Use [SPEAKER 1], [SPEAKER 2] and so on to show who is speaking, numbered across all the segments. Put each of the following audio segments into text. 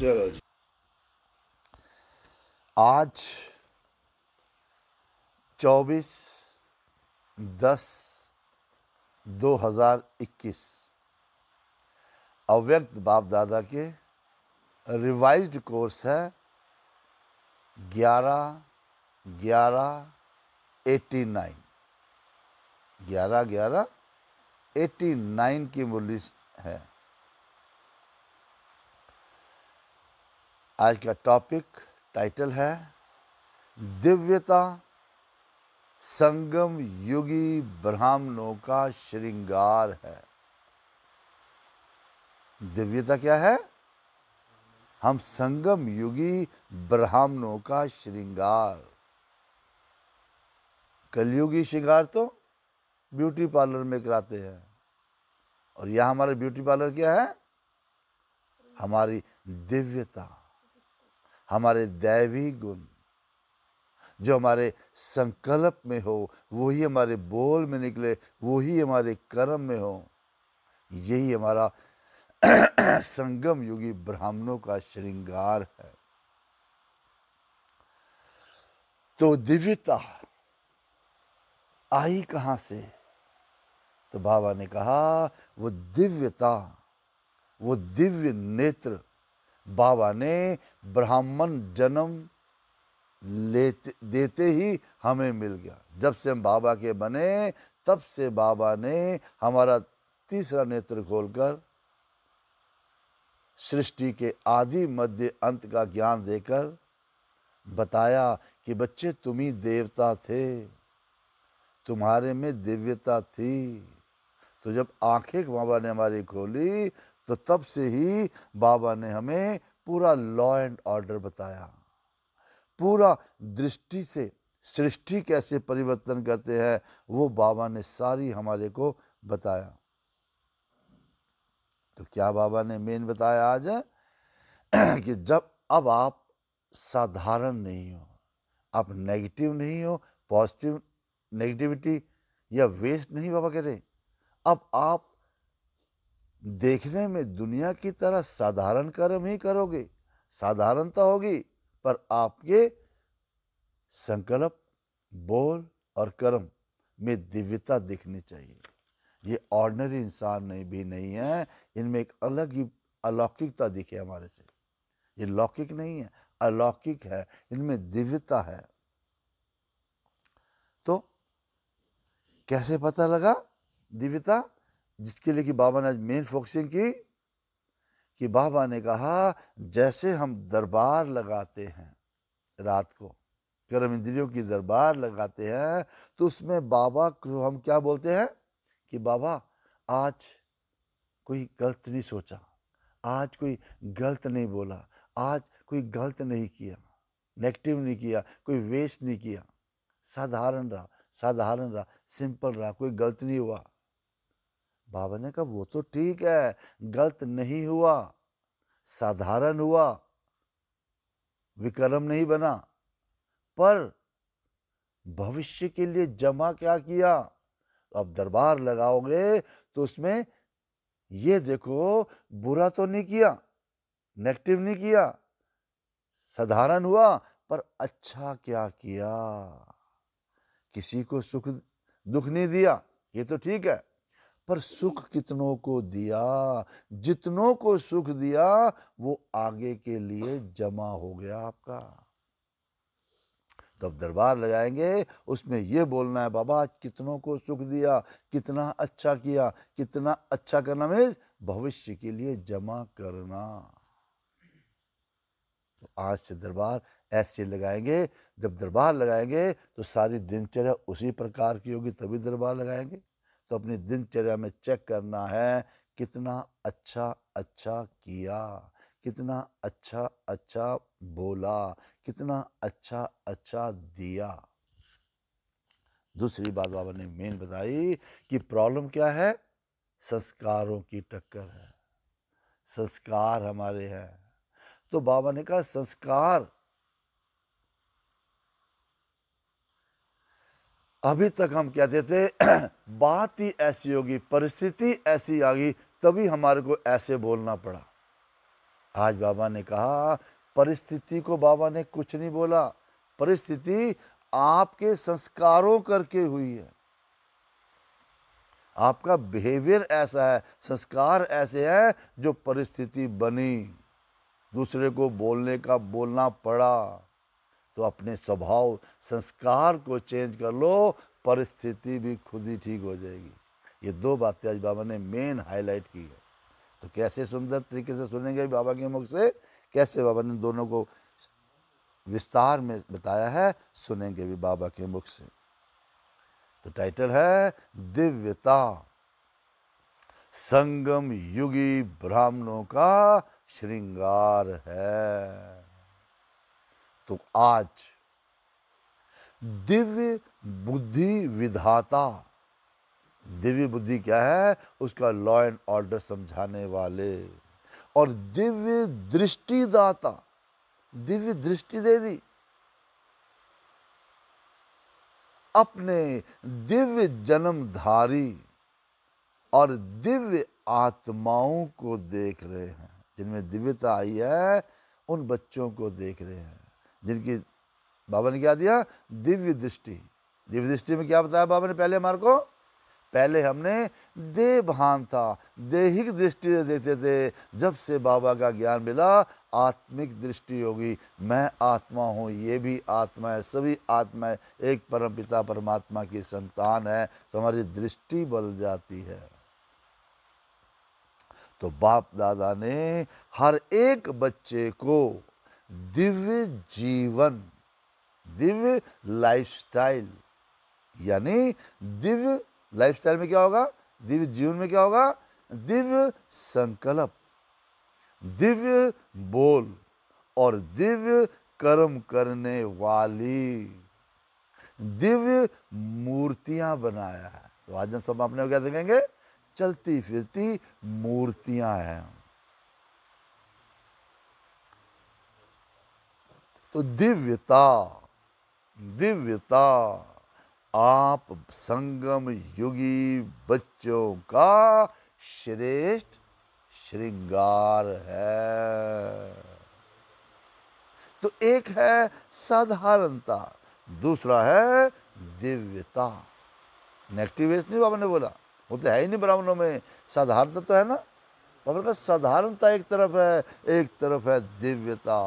[SPEAKER 1] चलो जी आज 24 दस 2021 अव्यक्त बाप दादा के रिवाइज्ड कोर्स है 11 ग्यारह एटी नाइन ग्यारह ग्यारह एटी नाइन की मूल्य है आज का टॉपिक टाइटल है दिव्यता संगम युगी ब्राह्मणों का श्रृंगार है दिव्यता क्या है हम संगम युगी ब्राह्मणों का श्रृंगार कलयुगी श्रृंगार तो ब्यूटी पार्लर में कराते हैं और यह हमारे ब्यूटी पार्लर क्या है हमारी दिव्यता हमारे दैवी गुण जो हमारे संकल्प में हो वही हमारे बोल में निकले वही हमारे कर्म में हो यही हमारा संगम युगी ब्राह्मणों का श्रृंगार है तो दिव्यता आई कहाँ से तो बाबा ने कहा वो दिव्यता वो दिव्य नेत्र बाबा ने ब्राह्मण जन्म लेते देते ही हमें मिल गया जब से हम बाबा के बने तब से बाबा ने हमारा तीसरा नेत्र खोलकर सृष्टि के आदि मध्य अंत का ज्ञान देकर बताया कि बच्चे तुम ही देवता थे तुम्हारे में दिव्यता थी तो जब आंखें बाबा ने हमारी खोली तो तब से ही बाबा ने हमें पूरा लॉ एंड ऑर्डर बताया पूरा दृष्टि से सृष्टि कैसे परिवर्तन करते हैं वो बाबा ने सारी हमारे को बताया तो क्या बाबा ने मेन बताया आज कि जब अब आप साधारण नहीं हो आप नेगेटिव नहीं हो पॉजिटिव नेगेटिविटी या वेस्ट नहीं बाबा कह रहे अब आप देखने में दुनिया की तरह साधारण कर्म ही करोगे साधारणता होगी पर आपके संकल्प बोल और कर्म में दिव्यता दिखनी चाहिए ये ऑर्डनरी इंसान नहीं भी नहीं है इनमें एक अलग ही अलौकिकता दिखे हमारे से ये लौकिक नहीं है अलौकिक है इनमें दिव्यता है तो कैसे पता लगा दिव्यता जिसके लिए कि बाबा ने आज मेन फोकसिंग की कि बाबा ने कहा जैसे हम दरबार लगाते हैं रात को कर्म इंद्रियों की दरबार लगाते हैं तो उसमें बाबा को हम क्या बोलते हैं कि बाबा आज कोई गलत नहीं सोचा आज कोई गलत नहीं बोला आज कोई गलत नहीं किया नेगेटिव नहीं किया कोई वेस्ट नहीं किया साधारण रहा साधारण रहा सिंपल रहा कोई गलत नहीं हुआ बाबा ने कहा वो तो ठीक है गलत नहीं हुआ साधारण हुआ विक्रम नहीं बना पर भविष्य के लिए जमा क्या किया तो अब दरबार लगाओगे तो उसमें ये देखो बुरा तो नहीं किया नेगेटिव नहीं किया साधारण हुआ पर अच्छा क्या किया किसी को सुख दुख नहीं दिया ये तो ठीक है पर सुख कितनों को दिया जितनों को सुख दिया वो आगे के लिए जमा हो गया आपका तब दरबार लगाएंगे उसमें ये बोलना है बाबा कितनों को सुख दिया कितना अच्छा किया कितना अच्छा करना मीन भविष्य के लिए जमा करना तो आज से दरबार ऐसे लगाएंगे जब दरबार लगाएंगे तो सारी दिनचर्या उसी प्रकार की होगी तभी दरबार लगाएंगे तो अपनी दिनचर्या में चेक करना है कितना अच्छा अच्छा किया कितना अच्छा अच्छा बोला कितना अच्छा अच्छा दिया दूसरी बात बाबा ने मेन बताई कि प्रॉब्लम क्या है संस्कारों की टक्कर है संस्कार हमारे हैं तो बाबा ने कहा संस्कार अभी तक हम कहते थे बात ही ऐसी होगी परिस्थिति ऐसी आ गई तभी हमारे को ऐसे बोलना पड़ा आज बाबा ने कहा परिस्थिति को बाबा ने कुछ नहीं बोला परिस्थिति आपके संस्कारों करके हुई है आपका बिहेवियर ऐसा है संस्कार ऐसे हैं जो परिस्थिति बनी दूसरे को बोलने का बोलना पड़ा तो अपने स्वभाव संस्कार को चेंज कर लो परिस्थिति भी खुद ही ठीक हो जाएगी ये दो बातें आज बाबा ने मेन हाईलाइट की है तो कैसे सुंदर तरीके से सुनेंगे बाबा के मुख से कैसे बाबा ने दोनों को विस्तार में बताया है सुनेंगे भी बाबा के मुख से तो टाइटल है दिव्यता संगम युगी ब्राह्मणों का श्रृंगार है तो आज दिव्य बुद्धि विधाता दिव्य बुद्धि क्या है उसका लॉ एंड ऑर्डर समझाने वाले और दिव्य दृष्टिदाता दिव्य दृष्टि दे दी अपने दिव्य जन्मधारी और दिव्य आत्माओं को देख रहे हैं जिनमें दिव्यता आई है उन बच्चों को देख रहे हैं जिनकी बाबा ने क्या दिया दिव्य दृष्टि दिव्य दृष्टि में क्या बताया बाबा ने पहले हमारे को पहले हमने देभान था देहिक दृष्टि से देखते थे जब से बाबा का ज्ञान मिला आत्मिक दृष्टि होगी मैं आत्मा हूँ ये भी आत्मा है सभी आत्मा है एक परम पिता परमात्मा की संतान है तो हमारी दृष्टि बदल जाती है तो बाप दादा ने हर एक बच्चे को दिव्य जीवन दिव्य लाइफस्टाइल यानी दिव्य लाइफस्टाइल में क्या होगा दिव्य जीवन में क्या होगा दिव्य संकल्प दिव्य बोल और दिव्य कर्म करने वाली दिव्य मूर्तियां बनाया है तो आज हम सब अपने क्या देखेंगे चलती फिरती मूर्तियां हैं तो दिव्यता दिव्यता आप संगम युगी बच्चों का श्रेष्ठ श्रृंगार है तो एक है साधारणता दूसरा है दिव्यता नेगेटिव नहीं बाबा ने बोला वो तो है ही नहीं ब्राह्मणों में साधारणता तो है ना बाबा का साधारणता एक तरफ है एक तरफ है दिव्यता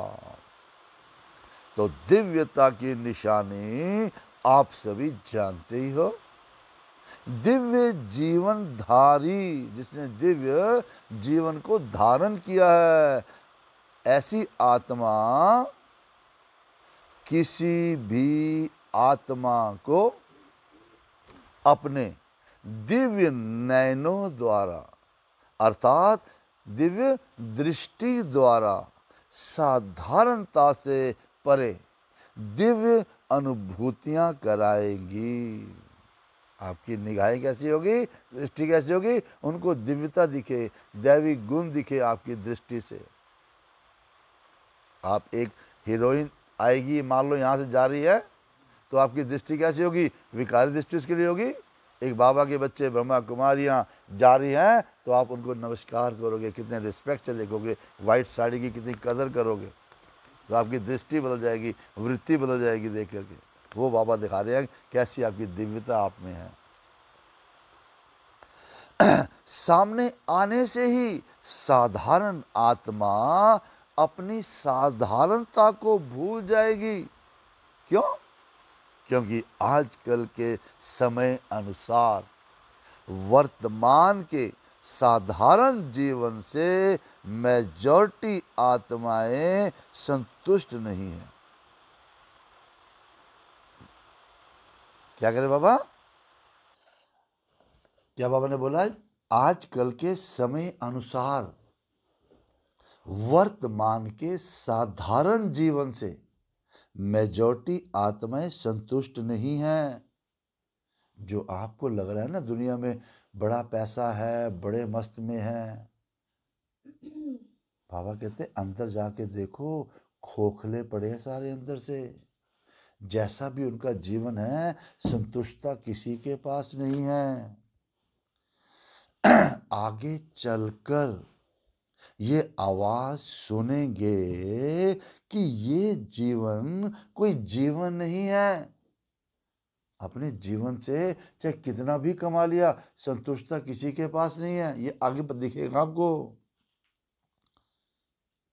[SPEAKER 1] तो दिव्यता की निशानी आप सभी जानते ही हो दिव्य जीवन धारी जिसने दिव्य जीवन को धारण किया है ऐसी आत्मा किसी भी आत्मा को अपने दिव्य नयनों द्वारा अर्थात दिव्य दृष्टि द्वारा साधारणता से परे दिव्य अनुभूतियां कराएगी आपकी निगाहें कैसी होगी दृष्टि कैसी होगी उनको दिव्यता दिखे दैवी गुण दिखे आपकी दृष्टि से आप एक हीरोइन आएगी मान लो यहां से जा रही है तो आपकी दृष्टि कैसी होगी विकारी दृष्टि उसके लिए होगी एक बाबा के बच्चे ब्रह्मा कुमारियाँ जा रही हैं तो आप उनको नमस्कार करोगे कितने रिस्पेक्ट से देखोगे वाइट साड़ी की कितनी कदर करोगे तो आपकी दृष्टि बदल जाएगी वृत्ति बदल जाएगी देख करके वो बाबा दिखा रहे हैं कैसी आपकी दिव्यता आप में है सामने आने से ही साधारण आत्मा अपनी साधारणता को भूल जाएगी क्यों क्योंकि आजकल के समय अनुसार वर्तमान के साधारण जीवन से मेजॉरिटी आत्माएं संतुष्ट नहीं है क्या करें बाबा क्या बाबा ने बोला आजकल के समय अनुसार वर्तमान के साधारण जीवन से मेजॉरिटी आत्माएं संतुष्ट नहीं है जो आपको लग रहा है ना दुनिया में बड़ा पैसा है बड़े मस्त में है बाबा कहते अंदर जाके देखो खोखले पड़े हैं सारे अंदर से जैसा भी उनका जीवन है संतुष्टता किसी के पास नहीं है आगे चलकर ये आवाज सुनेंगे कि ये जीवन कोई जीवन नहीं है अपने जीवन से चाहे कितना भी कमा लिया संतुष्टता तो किसी के पास नहीं है ये आगे पर दिखेगा आपको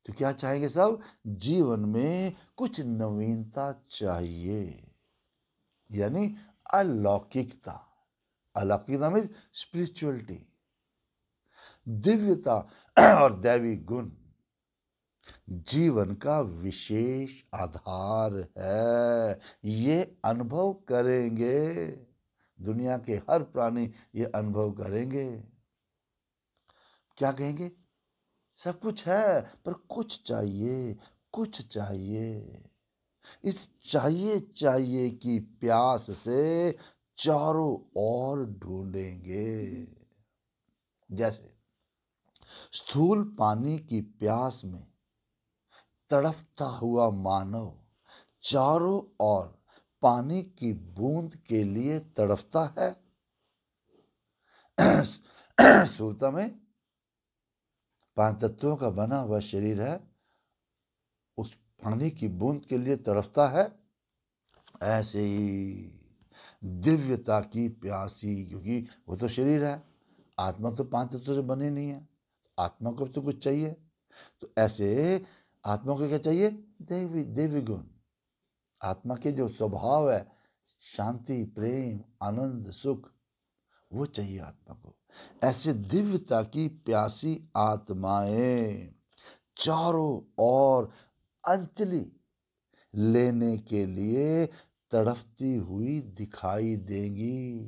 [SPEAKER 1] तो क्या चाहेंगे सब जीवन में कुछ नवीनता चाहिए यानी अलौकिकता अलौकिकता में स्पिरिचुअलिटी दिव्यता और दैवी गुण जीवन का विशेष आधार है ये अनुभव करेंगे दुनिया के हर प्राणी ये अनुभव करेंगे क्या कहेंगे सब कुछ है पर कुछ चाहिए कुछ चाहिए इस चाहिए चाहिए की प्यास से चारों ओर ढूंढेंगे जैसे स्थूल पानी की प्यास में तड़पता हुआ मानव चारों ओर पानी की बूंद के लिए तड़पता है सूता में पांच तत्वों का बना हुआ शरीर है उस पानी की बूंद के लिए तड़पता है ऐसे ही दिव्यता की प्यासी क्योंकि वो तो शरीर है आत्मा तो पांच तत्वों से बनी नहीं है आत्मा को तो कुछ चाहिए तो ऐसे आत्मा को क्या चाहिए देवी देवी गुण आत्मा के जो स्वभाव है शांति प्रेम आनंद सुख वो चाहिए आत्मा को ऐसे दिव्यता की प्यासी आत्माएं चारों ओर अंचली लेने के लिए तड़फती हुई दिखाई देंगी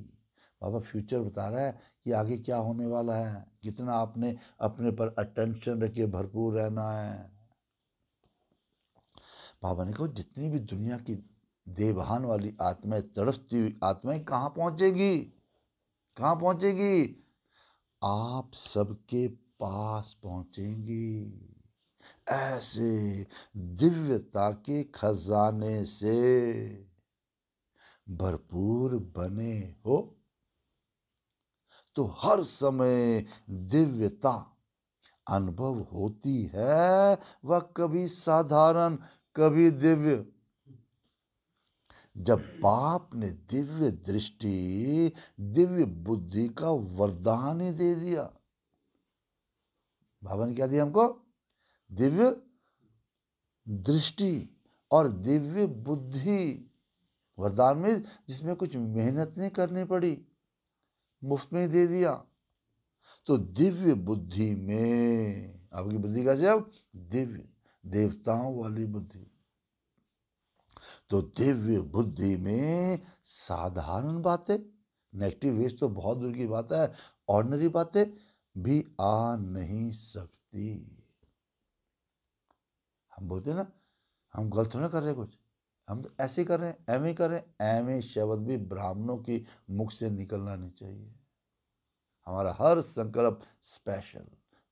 [SPEAKER 1] बाबा फ्यूचर बता रहा है कि आगे क्या होने वाला है कितना आपने अपने पर अटेंशन रखे भरपूर रहना है बाबा ने कहा जितनी भी दुनिया की देवहान वाली आत्माएं तड़फती हुई आत्माएं कहाँ पहुँचेगी कहाँ पहुँचेगी आप सबके पास पहुँचेंगी ऐसे दिव्यता के खजाने से भरपूर बने हो तो हर समय दिव्यता अनुभव होती है वह कभी साधारण कभी दिव्य जब बाप ने दिव्य दृष्टि दिव्य बुद्धि का वरदान ही दे दिया बाबा ने क्या दिया हमको दिव्य दृष्टि और दिव्य बुद्धि वरदान में जिसमें कुछ मेहनत नहीं करनी पड़ी मुफ्त में दे दिया तो दिव्य बुद्धि में आपकी बुद्धि कैसे अब दिव्य देवताओं वाली बुद्धि तो दिव्य बुद्धि में साधारण बातें नेगेटिव वेस्ट तो बहुत दूर की बात है ऑर्डनरी बातें भी आ नहीं सकती हम बोलते ना हम गलत ना कर रहे कुछ हम तो ऐसे कर रहे हैं एम कर रहे हैं एम शब्द भी ब्राह्मणों की मुख से निकलना नहीं चाहिए हमारा हर संकल्प स्पेशल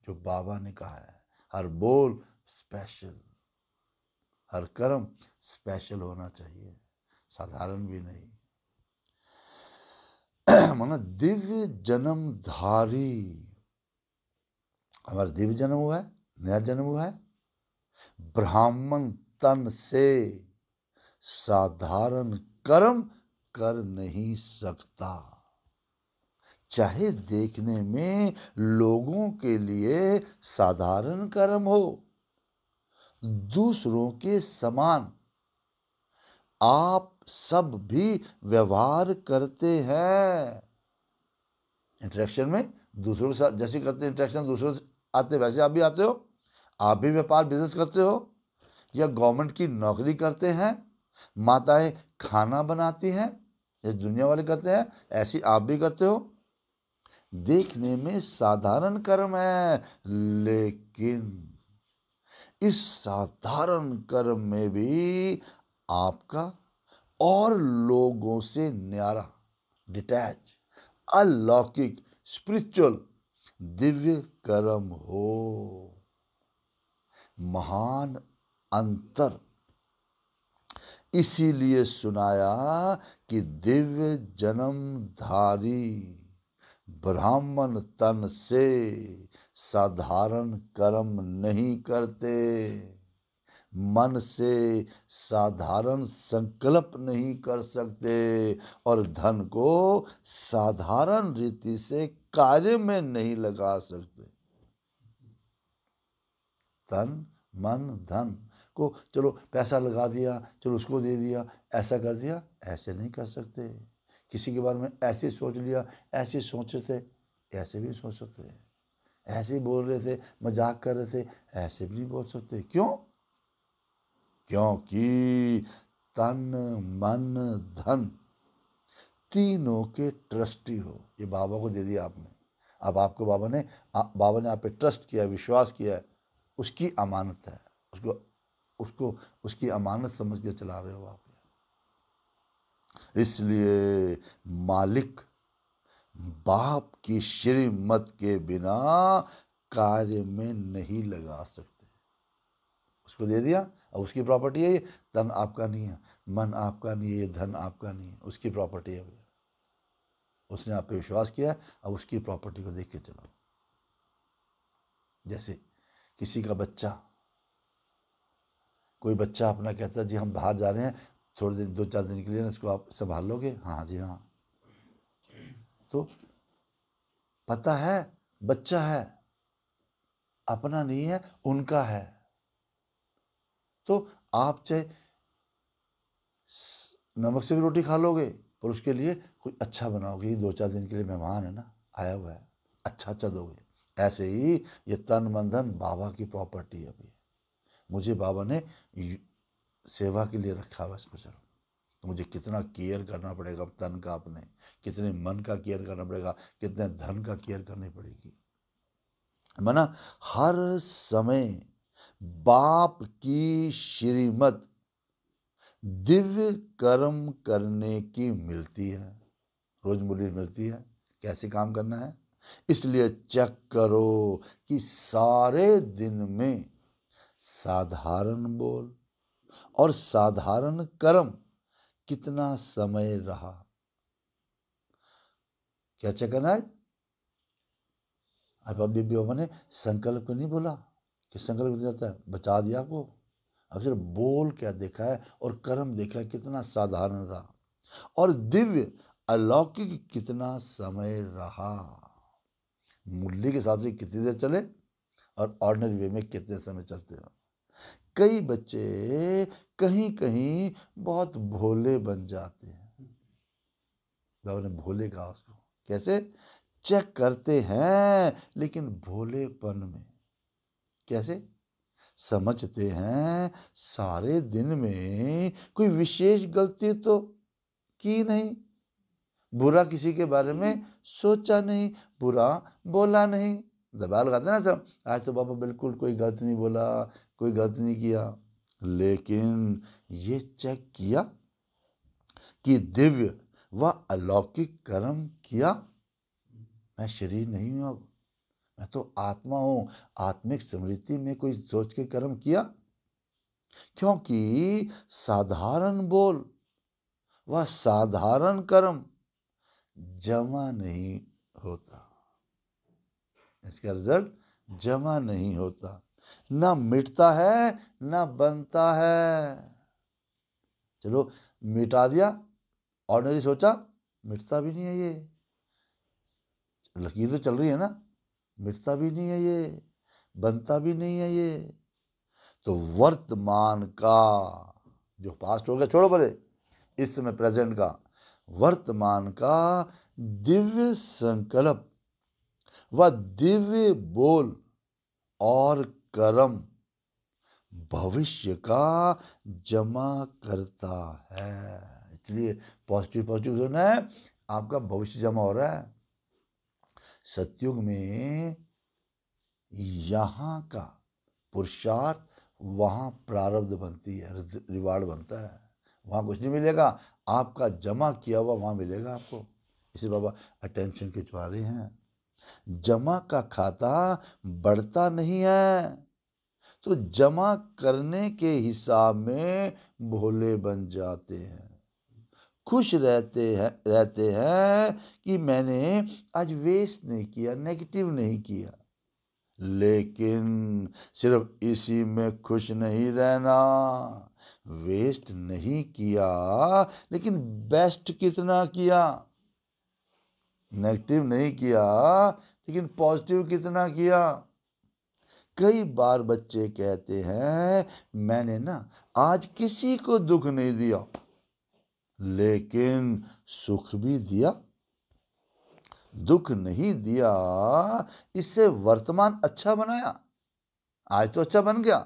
[SPEAKER 1] जो बाबा ने कहा है हर बोल स्पेशल हर कर्म स्पेशल होना चाहिए साधारण भी नहीं माना दिव्य जन्मधारी हमारा दिव्य जन्म हुआ है नया जन्म हुआ है ब्राह्मण तन से साधारण कर्म कर नहीं सकता चाहे देखने में लोगों के लिए साधारण कर्म हो दूसरों के समान आप सब भी व्यवहार करते हैं इंटरेक्शन में दूसरों के साथ जैसे करते इंटरेक्शन दूसरों से आते वैसे आप भी आते हो आप भी व्यापार बिजनेस करते हो या गवर्नमेंट की नौकरी करते हैं माताएं खाना बनाती हैं या दुनिया वाले करते हैं ऐसी आप भी करते हो देखने में साधारण कर्म है लेकिन इस साधारण कर्म में भी आपका और लोगों से न्यारा डिटैच अलौकिक स्पिरिचुअल दिव्य कर्म हो महान अंतर इसीलिए सुनाया कि दिव्य जन्मधारी ब्राह्मण तन से साधारण कर्म नहीं करते मन से साधारण संकल्प नहीं कर सकते और धन को साधारण रीति से कार्य में नहीं लगा सकते धन मन धन को चलो पैसा लगा दिया चलो उसको दे दिया ऐसा कर दिया ऐसे नहीं कर सकते किसी के बारे में ऐसे सोच लिया ऐसे सोचते ऐसे भी सोच सकते हैं ऐसे ही बोल रहे थे मजाक कर रहे थे ऐसे भी नहीं बोल सकते क्यों क्योंकि तन मन धन तीनों के ट्रस्टी हो ये बाबा को दे दिया आपने अब आपको बाबा ने आ, बाबा ने आप पे ट्रस्ट किया विश्वास किया है उसकी अमानत है उसको उसको उसकी अमानत समझ के चला रहे हो आप इसलिए मालिक बाप की श्रीमत के बिना कार्य में नहीं लगा सकते उसको दे दिया अब उसकी प्रॉपर्टी है ये धन आपका नहीं है मन आपका नहीं है धन आपका नहीं है उसकी प्रॉपर्टी है उसने आप पे विश्वास किया अब उसकी प्रॉपर्टी को देख के चलाओ जैसे किसी का बच्चा कोई बच्चा अपना कहता है जी हम बाहर जा रहे हैं थोड़े दिन दो चार दिन के लिए ना इसको आप संभाल लोगे हाँ जी हाँ तो पता है बच्चा है अपना नहीं है उनका है तो आप चाहे नमक से भी रोटी खा लोगे पर उसके लिए कुछ अच्छा बनाओगे दो चार दिन के लिए मेहमान है ना आया हुआ है अच्छा अच्छा दोगे ऐसे ही ये तन बंधन बाबा की प्रॉपर्टी है मुझे बाबा ने सेवा के लिए रखा हुआ इसको चलो तो मुझे कितना केयर करना पड़ेगा तन का अपने कितने मन का केयर करना पड़ेगा कितने धन का केयर करनी पड़ेगी मना हर समय बाप की श्रीमत दिव्य कर्म करने की मिलती है रोजमर्री मिलती है कैसे काम करना है इसलिए चेक करो कि सारे दिन में साधारण बोल और साधारण कर्म कितना समय रहा क्या चेक करना है अब अभी ने संकल्प को नहीं बोला कि संकल्प जाता है बचा दिया आपको अब सिर्फ बोल क्या देखा है और कर्म देखा है कितना साधारण रहा और दिव्य अलौकिक कितना समय रहा मूल्य के हिसाब से कितनी देर चले और ऑर्डनरी वे में कितने समय चलते हो कई बच्चे कहीं कहीं बहुत भोले बन जाते हैं बाबा ने भोले कहा उसको कैसे चेक करते हैं लेकिन भोलेपन में कैसे समझते हैं सारे दिन में कोई विशेष गलती तो की नहीं बुरा किसी के बारे में सोचा नहीं बुरा बोला नहीं दबा लगाते ना सब आज तो बाबा बिल्कुल कोई गलत नहीं बोला कोई गलत नहीं किया लेकिन ये चेक किया कि दिव्य व अलौकिक कर्म किया मैं शरीर नहीं हूं अब मैं तो आत्मा हूं आत्मिक स्मृति में कोई सोच के कर्म किया क्योंकि साधारण बोल व साधारण कर्म जमा नहीं होता इसका रिजल्ट जमा नहीं होता ना मिटता है ना बनता है चलो मिटा दिया ऑर्डनरी सोचा मिटता भी नहीं है ये लकीर तो चल रही है ना मिटता भी नहीं है ये बनता भी नहीं है ये तो वर्तमान का जो पास्ट हो गया छोड़ो बड़े इस समय प्रेजेंट का वर्तमान का दिव्य संकल्प व दिव्य बोल और कर्म भविष्य का जमा करता है इसलिए पॉजिटिव पॉजिटिव जोन है आपका भविष्य जमा हो रहा है सत्युग में यहाँ का पुरुषार्थ वहाँ प्रारब्ध बनती है रिवार्ड बनता है वहाँ कुछ नहीं मिलेगा आपका जमा किया हुआ वहाँ मिलेगा आपको इसे बाबा अटेंशन के चुहारे हैं जमा का खाता बढ़ता नहीं है तो जमा करने के हिसाब में भोले बन जाते हैं खुश रहते हैं रहते हैं कि मैंने आज वेस्ट नहीं किया नेगेटिव नहीं किया लेकिन सिर्फ इसी में खुश नहीं रहना वेस्ट नहीं किया लेकिन बेस्ट कितना किया नेगेटिव नहीं किया लेकिन पॉजिटिव कितना किया कई बार बच्चे कहते हैं मैंने ना आज किसी को दुख नहीं दिया लेकिन सुख भी दिया दुख नहीं दिया इससे वर्तमान अच्छा बनाया आज तो अच्छा बन गया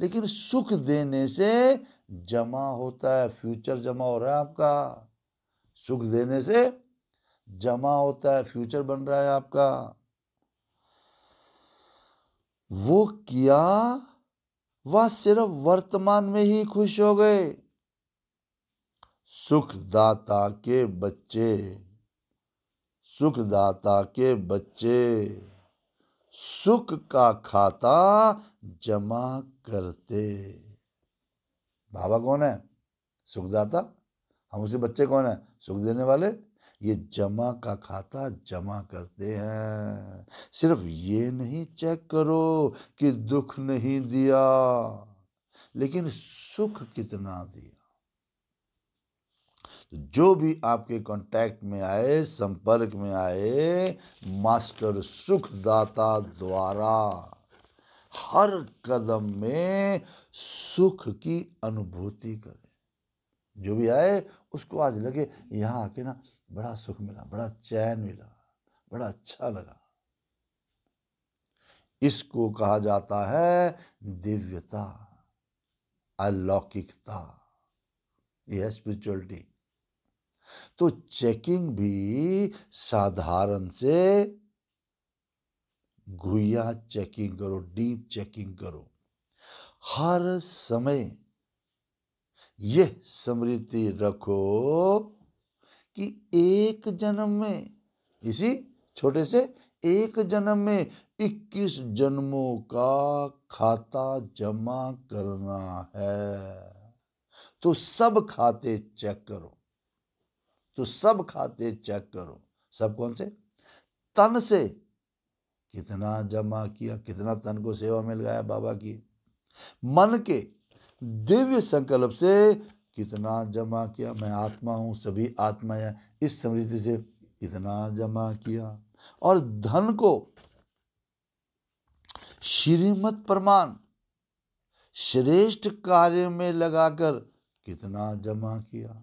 [SPEAKER 1] लेकिन सुख देने से जमा होता है फ्यूचर जमा हो रहा है आपका सुख देने से जमा होता है फ्यूचर बन रहा है आपका वो किया वह सिर्फ वर्तमान में ही खुश हो गए सुखदाता के बच्चे सुखदाता के बच्चे सुख का खाता जमा करते बाबा कौन है सुखदाता हम उसे बच्चे कौन है सुख देने वाले ये जमा का खाता जमा करते हैं सिर्फ ये नहीं चेक करो कि दुख नहीं दिया लेकिन सुख कितना दिया तो जो भी आपके कांटेक्ट में आए संपर्क में आए मास्टर सुखदाता द्वारा हर कदम में सुख की अनुभूति करें जो भी आए उसको आज लगे यहाँ आके ना बड़ा सुख मिला बड़ा चैन मिला बड़ा अच्छा लगा इसको कहा जाता है दिव्यता अलौकिकता यह स्पिरिचुअलिटी तो चेकिंग भी साधारण से घुया चेकिंग करो डीप चेकिंग करो हर समय यह स्मृति रखो कि एक जन्म में इसी छोटे से एक जन्म में 21 जन्मों का खाता जमा करना है तो सब खाते चेक करो तो सब खाते चेक करो सब कौन से तन से कितना जमा किया कितना तन को सेवा मिल गया बाबा की मन के दिव्य संकल्प से कितना जमा किया मैं आत्मा हूँ सभी आत्मा है इस समृद्धि से कितना जमा किया और धन को श्रीमत प्रमाण श्रेष्ठ कार्य में लगाकर कितना जमा किया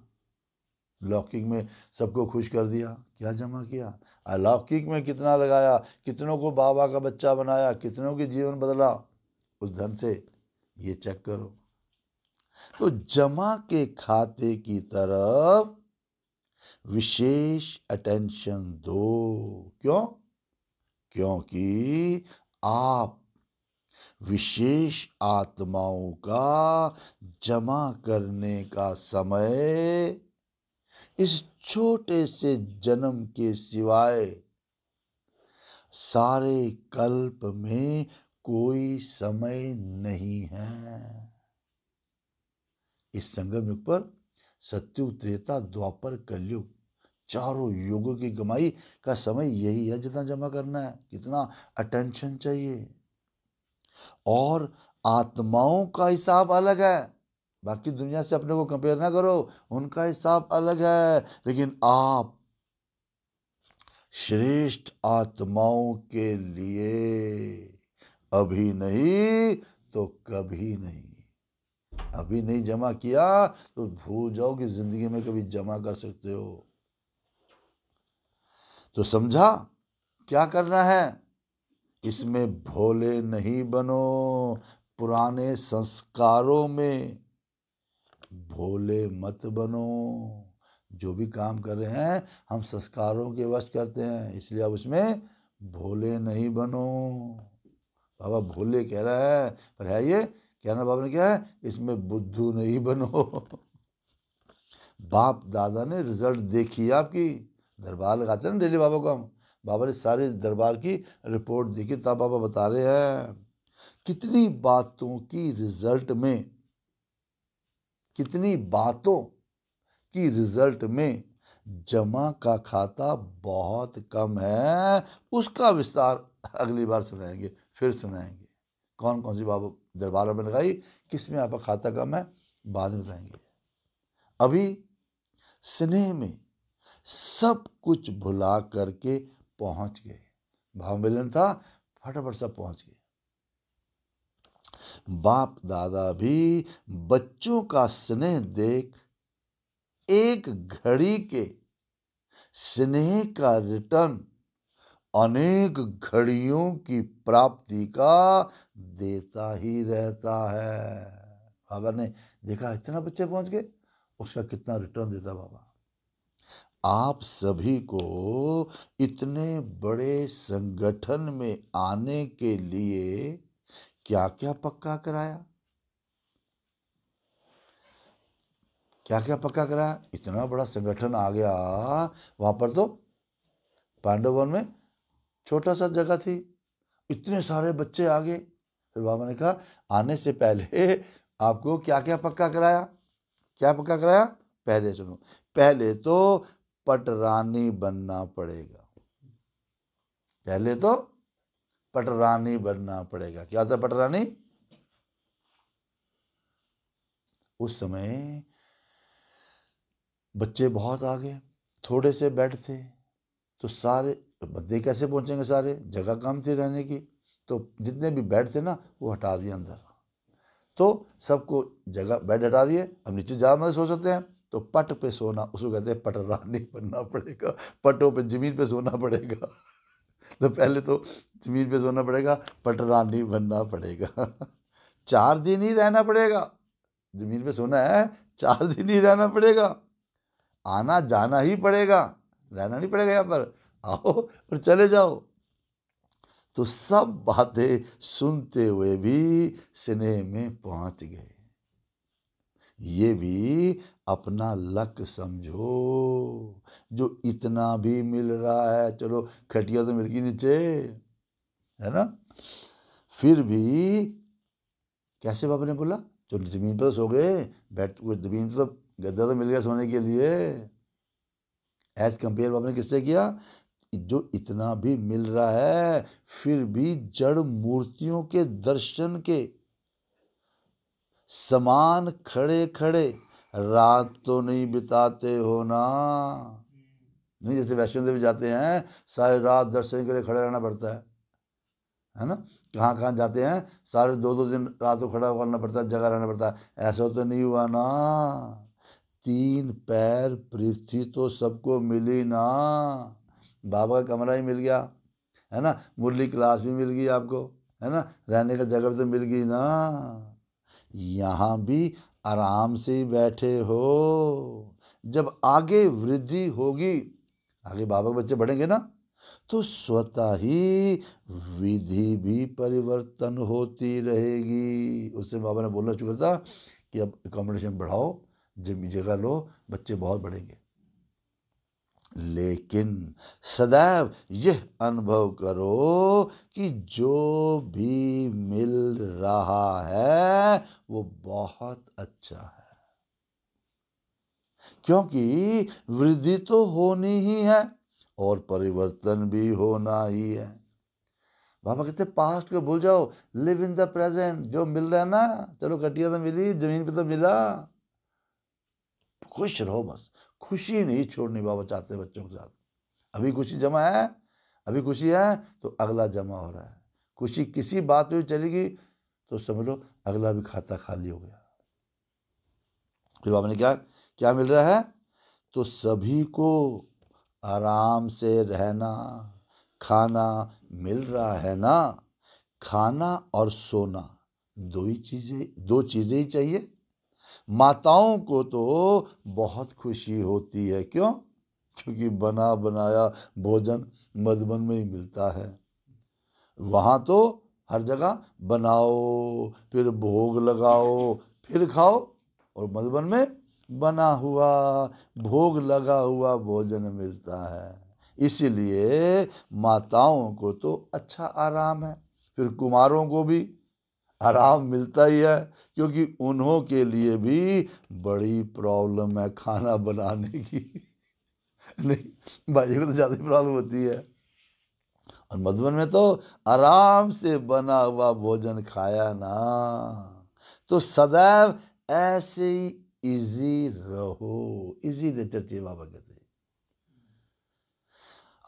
[SPEAKER 1] लौकिक में सबको खुश कर दिया क्या जमा किया अलौकिक में कितना लगाया कितनों को बाबा का बच्चा बनाया कितनों के जीवन बदला उस धन से ये चेक करो तो जमा के खाते की तरफ विशेष अटेंशन दो क्यों क्योंकि आप विशेष आत्माओं का जमा करने का समय इस छोटे से जन्म के सिवाय सारे कल्प में कोई समय नहीं है इस संगम युग पर सत्यु त्रेता द्वापर कलयुग चारों युगों की कमाई का समय यही है जितना जमा करना है कितना अटेंशन चाहिए और आत्माओं का हिसाब अलग है बाकी दुनिया से अपने को कंपेयर ना करो उनका हिसाब अलग है लेकिन आप श्रेष्ठ आत्माओं के लिए अभी नहीं तो कभी नहीं अभी नहीं जमा किया तो भूल जाओ कि जिंदगी में कभी जमा कर सकते हो तो समझा क्या करना है इसमें भोले नहीं बनो पुराने संस्कारों में भोले मत बनो जो भी काम कर रहे हैं हम संस्कारों के वश करते हैं इसलिए अब उसमें भोले नहीं बनो बाबा भोले कह रहा है पर है ये क्या ना बाबा ने क्या है इसमें बुद्धू नहीं बनो बाप दादा ने रिजल्ट देखी आपकी दरबार लगाते ना डेली बाबा को हम बाबा ने सारे दरबार की रिपोर्ट देखी तब बाबा बता रहे हैं कितनी बातों की रिजल्ट में कितनी बातों की रिजल्ट में जमा का खाता बहुत कम है उसका विस्तार अगली बार सुनाएंगे फिर सुनाएंगे कौन कौन सी बाबा दरबार में लगाई किस में आपका खाता कम है बाद में लगाएंगे अभी स्नेह में सब कुछ भुला करके पहुंच गए भाव मिलन था फटाफट सब पहुंच गए बाप दादा भी बच्चों का स्नेह देख एक घड़ी के स्नेह का रिटर्न अनेक घड़ियों की प्राप्ति का देता ही रहता है बाबा ने देखा इतना बच्चे पहुंच गए उसका कितना रिटर्न देता बाबा आप सभी को इतने बड़े संगठन में आने के लिए क्या क्या पक्का कराया क्या क्या पक्का कराया इतना बड़ा संगठन आ गया वहां पर तो पांडवन में छोटा सा जगह थी इतने सारे बच्चे आ गए फिर बाबा ने कहा आने से पहले आपको क्या क्या पक्का कराया क्या पक्का कराया पहले सुनो पहले तो पटरानी बनना पड़ेगा पहले तो पटरानी बनना पड़ेगा क्या था पटरानी उस समय बच्चे बहुत आ गए थोड़े से बैठ थे तो सारे तो बंदे कैसे पहुंचेंगे सारे जगह कम थी रहने की तो जितने भी बेड थे ना वो हटा दिए अंदर तो सबको जगह बेड हटा दिए अब नीचे जा मदद मतलब सो सकते हैं तो पट पे सोना उसको कहते हैं पटरानी बनना पड़ेगा पटों पे ज़मीन पे सोना पड़ेगा तो पहले तो ज़मीन पे सोना पड़ेगा पटरानी बनना पड़ेगा चार दिन ही रहना पड़ेगा ज़मीन पे सोना है चार दिन ही रहना पड़ेगा आना जाना ही पड़ेगा रहना नहीं पड़ेगा यहाँ पर आओ और चले जाओ तो सब बातें सुनते हुए भी स्नेह में पहुंच गए ये भी अपना लक समझो जो इतना भी मिल रहा है चलो खटिया तो मिल गई नीचे है ना फिर भी कैसे बाप ने बोला चलो जमीन पर सो गए बैठ जमीन पर तो गद्दा तो मिल गया सोने के लिए एज कंपेयर बाप ने किससे किया जो इतना भी मिल रहा है फिर भी जड़ मूर्तियों के दर्शन के समान खड़े खड़े रात तो नहीं बिताते हो ना नहीं जैसे वैष्णो देवी जाते हैं सारे रात दर्शन के लिए खड़े रहना पड़ता है है ना कहाँ कहाँ जाते हैं सारे दो दो दिन रात को खड़ा करना पड़ता है जगह रहना पड़ता है ऐसा तो नहीं हुआ ना तीन पैर पृथ्वी तो सबको मिली ना बाबा का कमरा ही मिल गया है ना मुरली क्लास भी मिल गई आपको है ना रहने का जगह तो मिल गई ना यहाँ भी आराम से बैठे हो जब आगे वृद्धि होगी आगे बाबा के बच्चे बढ़ेंगे ना तो स्वतः ही विधि भी परिवर्तन होती रहेगी उससे बाबा ने बोलना शुरू था कि अब एकोमोडेशन बढ़ाओ जगह लो बच्चे बहुत बढ़ेंगे लेकिन सदैव यह अनुभव करो कि जो भी मिल रहा है वो बहुत अच्छा है क्योंकि वृद्धि तो होनी ही है और परिवर्तन भी होना ही है बाबा कहते पास्ट को भूल जाओ लिव इन द प्रेजेंट जो मिल रहा है ना चलो कटिया तो मिली जमीन पे तो मिला खुश रहो बस खुशी नहीं छोड़नी बाबा चाहते बच्चों के साथ अभी खुशी जमा है अभी खुशी है तो अगला जमा हो रहा है खुशी किसी बात में चलेगी तो समझ लो अगला भी खाता खाली हो गया फिर बाबा ने क्या क्या मिल रहा है तो सभी को आराम से रहना खाना मिल रहा है ना खाना और सोना दो ही चीज़ें दो चीज़ें ही चाहिए माताओं को तो बहुत खुशी होती है क्यों क्योंकि बना बनाया भोजन मधुबन में ही मिलता है वहाँ तो हर जगह बनाओ फिर भोग लगाओ फिर खाओ और मधुबन में बना हुआ भोग लगा हुआ भोजन मिलता है इसीलिए माताओं को तो अच्छा आराम है फिर कुमारों को भी आराम मिलता ही है क्योंकि उन्हों के लिए भी बड़ी प्रॉब्लम है खाना बनाने की नहीं भाई को तो ज़्यादा प्रॉब्लम होती है और मधुबन में तो आराम से बना हुआ भोजन खाया ना तो सदैव ऐसे ही इजी रहो इजी नेचर चाहिए बाबा कहते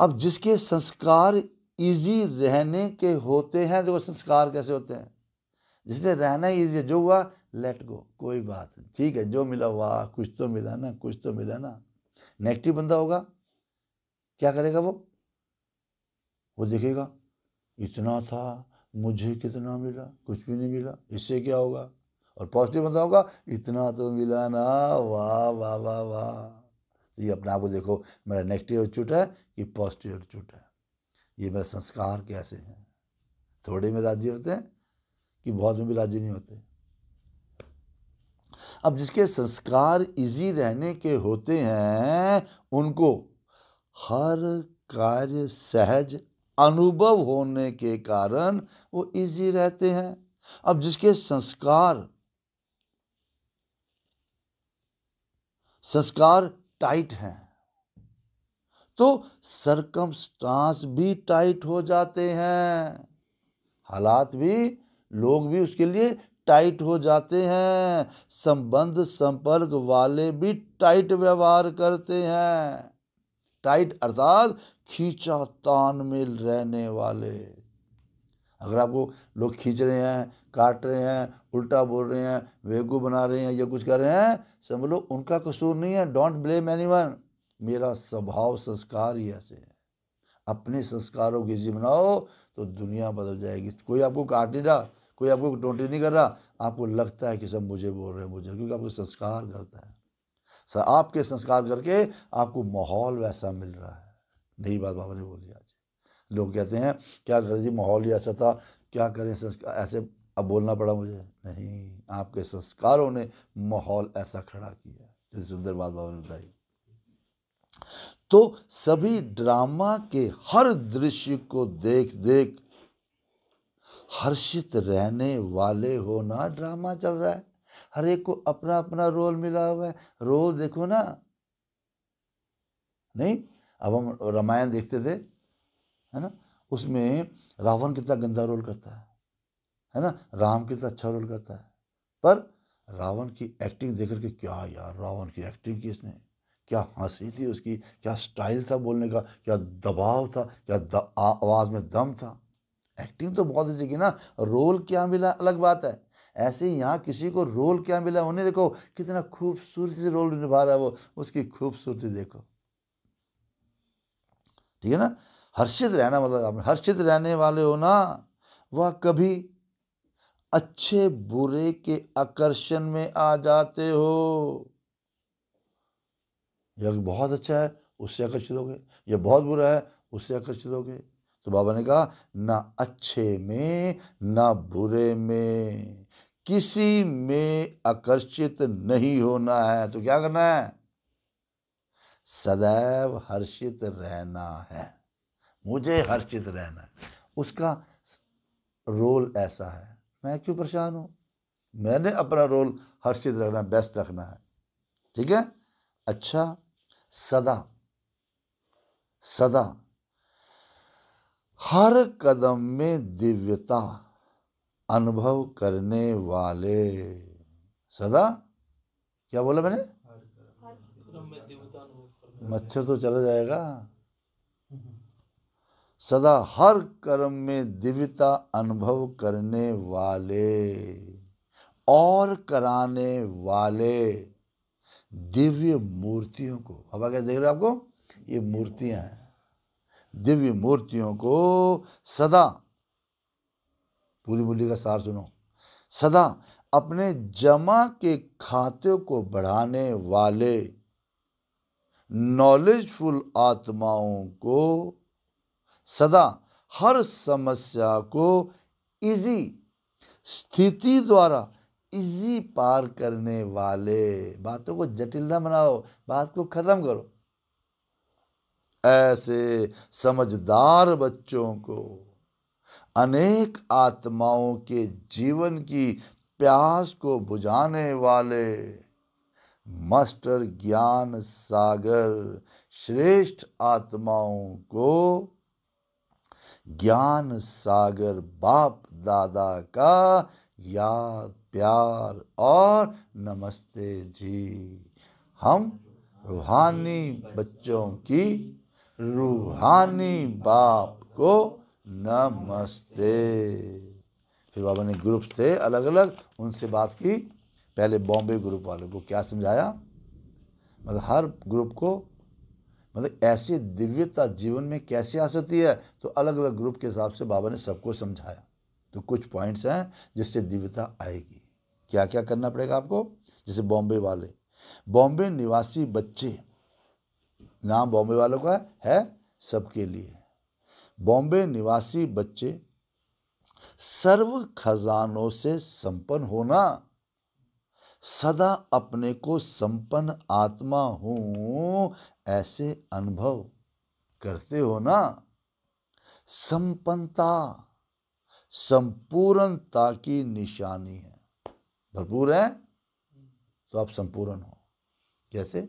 [SPEAKER 1] अब जिसके संस्कार इजी रहने के होते हैं तो वो संस्कार कैसे होते हैं जिसने रहना ईजी है जो हुआ लेट गो कोई बात नहीं ठीक है जो मिला वाह हाँ, कुछ तो मिला ना कुछ तो मिला ना नेगेटिव बंदा होगा क्या करेगा वो वो देखेगा इतना था मुझे कितना मिला कुछ भी नहीं मिला इससे क्या होगा और पॉजिटिव बंदा होगा इतना तो मिला ना वाह वाह वाह वाह तो ये अपने आप को देखो मेरा नेगेटिव चुट है कि पॉजिटिव चुट है ये मेरा संस्कार कैसे हैं थोड़े में राजी होते हैं कि बहुत में भी राजी नहीं होते अब जिसके संस्कार इजी रहने के होते हैं उनको हर कार्य सहज अनुभव होने के कारण वो इजी रहते हैं अब जिसके संस्कार संस्कार टाइट हैं तो सरकमस्टांस भी टाइट हो जाते हैं हालात भी लोग भी उसके लिए टाइट हो जाते हैं संबंध संपर्क वाले भी टाइट व्यवहार करते हैं टाइट अर्थात खींचा तान में रहने वाले अगर आपको लोग खींच रहे हैं काट रहे हैं उल्टा बोल रहे हैं वेगू बना रहे हैं या कुछ कर रहे हैं समझ लो उनका कसूर नहीं है डोंट ब्लेम वन मेरा स्वभाव संस्कार ही ऐसे है अपने संस्कारों की जी बनाओ तो दुनिया बदल जाएगी कोई आपको काट नहीं रहा कोई आपको टोटी नहीं कर रहा आपको लगता है कि सब मुझे बोल रहे हैं मुझे क्योंकि आपको संस्कार करता है सर आपके संस्कार करके आपको माहौल वैसा मिल रहा है नहीं बात बाबा ने बोली आज लोग कहते हैं क्या करें जी माहौल ही ऐसा था क्या करें संस्कार ऐसे अब बोलना पड़ा मुझे नहीं आपके संस्कारों ने माहौल ऐसा खड़ा किया इतनी सुंदर बात बाबा ने बताई तो सभी ड्रामा के हर दृश्य को देख देख हर्षित रहने वाले होना ड्रामा चल रहा है हर एक को अपना अपना रोल मिला हुआ है रोल देखो ना नहीं अब हम रामायण देखते थे है ना उसमें रावण कितना गंदा रोल करता है है ना राम कितना अच्छा रोल करता है पर रावण की एक्टिंग देख करके क्या यार रावण की एक्टिंग की इसने क्या हंसी थी उसकी क्या स्टाइल था बोलने का क्या दबाव था क्या आवाज़ में दम था एक्टिंग तो बहुत अच्छी की ना रोल क्या मिला अलग बात है ऐसे ही यहाँ किसी को रोल क्या मिला उन्हें देखो कितना खूबसूरती से रोल निभा रहा है वो उसकी खूबसूरती देखो ठीक है ना हर्षित रहना मतलब आप हर्षित रहने वाले हो ना वह कभी अच्छे बुरे के आकर्षण में आ जाते हो यह बहुत अच्छा है उससे आकर्षित हो गए यह बहुत बुरा है उससे आकर्षित हो गए तो बाबा ने कहा ना अच्छे में ना बुरे में किसी में आकर्षित नहीं होना है तो क्या करना है सदैव हर्षित रहना है मुझे हर्षित रहना है उसका रोल ऐसा है मैं क्यों परेशान हूं मैंने अपना रोल हर्षित रखना बेस्ट रखना है ठीक है अच्छा सदा सदा हर कदम में दिव्यता अनुभव करने वाले सदा क्या बोला मैंने मच्छर तो चला जाएगा सदा हर कर्म में दिव्यता अनुभव करने वाले और कराने वाले दिव्य मूर्तियों को अब आगे देख रहे हो आपको ये मूर्तियां हैं दिव्य मूर्तियों को सदा पूरी बोली का सार सुनो सदा अपने जमा के खाते को बढ़ाने वाले नॉलेजफुल आत्माओं को सदा हर समस्या को इजी स्थिति द्वारा इजी पार करने वाले बातों को जटिल बनाओ बात को ख़त्म करो ऐसे समझदार बच्चों को अनेक आत्माओं के जीवन की प्यास को बुझाने वाले मास्टर ज्ञान सागर श्रेष्ठ आत्माओं को ज्ञान सागर बाप दादा का याद प्यार और नमस्ते जी हम रूहानी बच्चों की रूहानी बाप को नमस्ते फिर बाबा ने ग्रुप से अलग अलग उनसे बात की पहले बॉम्बे ग्रुप वालों को क्या समझाया मतलब हर ग्रुप को मतलब ऐसी दिव्यता जीवन में कैसे आ सकती है तो अलग अलग ग्रुप के हिसाब से बाबा ने सबको समझाया तो कुछ पॉइंट्स हैं जिससे दिव्यता आएगी क्या क्या करना पड़ेगा आपको जैसे बॉम्बे वाले बॉम्बे निवासी बच्चे नाम बॉम्बे वालों का है सबके लिए बॉम्बे निवासी बच्चे सर्व खजानों से संपन्न होना सदा अपने को संपन्न आत्मा हूं ऐसे अनुभव करते हो ना संपन्नता संपूर्णता की निशानी है भरपूर है तो आप संपूर्ण हो कैसे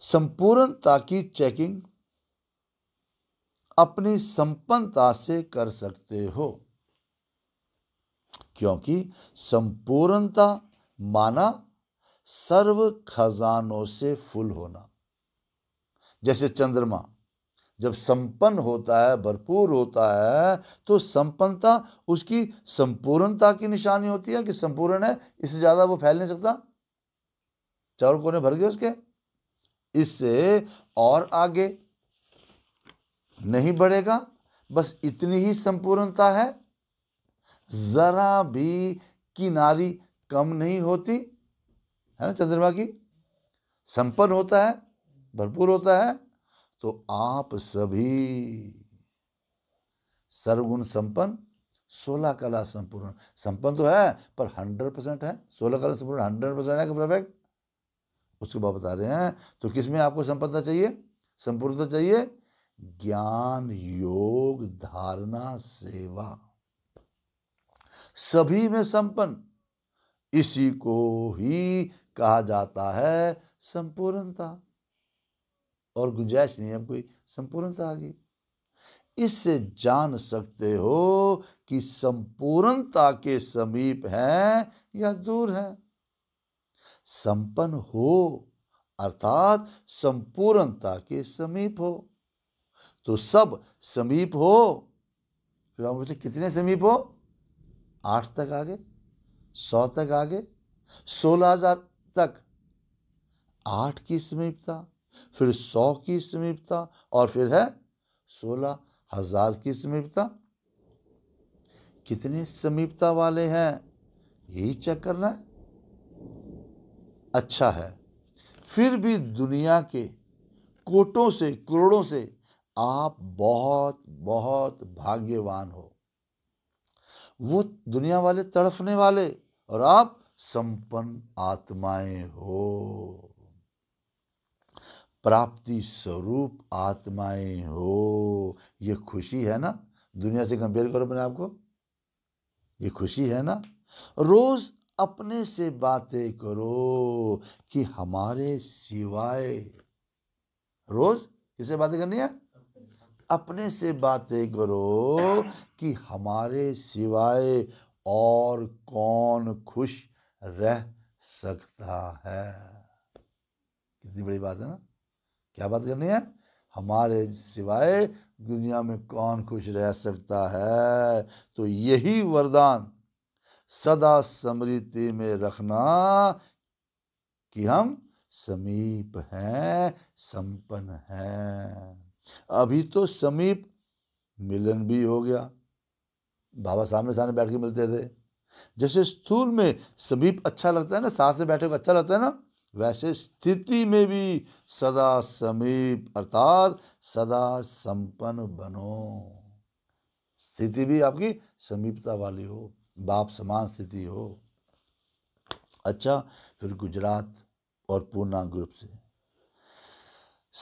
[SPEAKER 1] संपूर्णता की चेकिंग अपनी संपन्नता से कर सकते हो क्योंकि संपूर्णता माना सर्व खजानों से फुल होना जैसे चंद्रमा जब संपन्न होता है भरपूर होता है तो संपन्नता उसकी संपूर्णता की निशानी होती है कि संपूर्ण है इससे ज़्यादा वो फैल नहीं सकता चारों कोने भर गए उसके इससे और आगे नहीं बढ़ेगा बस इतनी ही संपूर्णता है ज़रा भी किनारी कम नहीं होती है ना चंद्रमा की संपन्न होता है भरपूर होता है तो आप सभी सर्वगुण संपन्न सोलह कला संपूर्ण संपन्न तो है पर हंड्रेड परसेंट है सोलह कला संपूर्ण हंड्रेड परसेंट है परफेक्ट उसके बाद बता रहे हैं तो किस में आपको संपन्नता चाहिए संपूर्णता चाहिए ज्ञान योग धारणा सेवा सभी में संपन्न इसी को ही कहा जाता है संपूर्णता और गुंजाइश नहीं है कोई संपूर्णता आ गई इससे जान सकते हो कि संपूर्णता के समीप है या दूर है संपन्न हो अर्थात संपूर्णता के समीप हो तो सब समीप हो रामकृष्ण कितने समीप हो आठ तक आगे सौ तक आगे सोलह हजार तक आठ की समीपता फिर सौ की समीपता और फिर है सोलह हजार की समीपता कितने समीपता वाले हैं यही चेक करना है अच्छा है फिर भी दुनिया के कोटों से करोड़ों से आप बहुत बहुत भाग्यवान हो वो दुनिया वाले तड़फने वाले और आप संपन्न आत्माएं हो प्राप्ति स्वरूप आत्माएं हो ये खुशी है ना दुनिया से कंपेयर करो अपने आपको ये खुशी है ना रोज अपने से बातें करो कि हमारे सिवाय रोज किससे बातें करनी है अपने से बातें करो कि हमारे सिवाय और कौन खुश रह सकता है कितनी बड़ी बात है ना क्या बात करनी है हमारे सिवाय दुनिया में कौन खुश रह सकता है तो यही वरदान सदा स्मृति में रखना कि हम समीप हैं संपन्न हैं अभी तो समीप मिलन भी हो गया बाबा सामने सामने बैठ के मिलते थे जैसे स्थूल में समीप अच्छा लगता है ना साथ में बैठे को अच्छा लगता है ना वैसे स्थिति में भी सदा समीप अर्थात सदा संपन्न बनो स्थिति भी आपकी समीपता वाली हो बाप समान स्थिति हो अच्छा फिर गुजरात और पूना ग्रुप से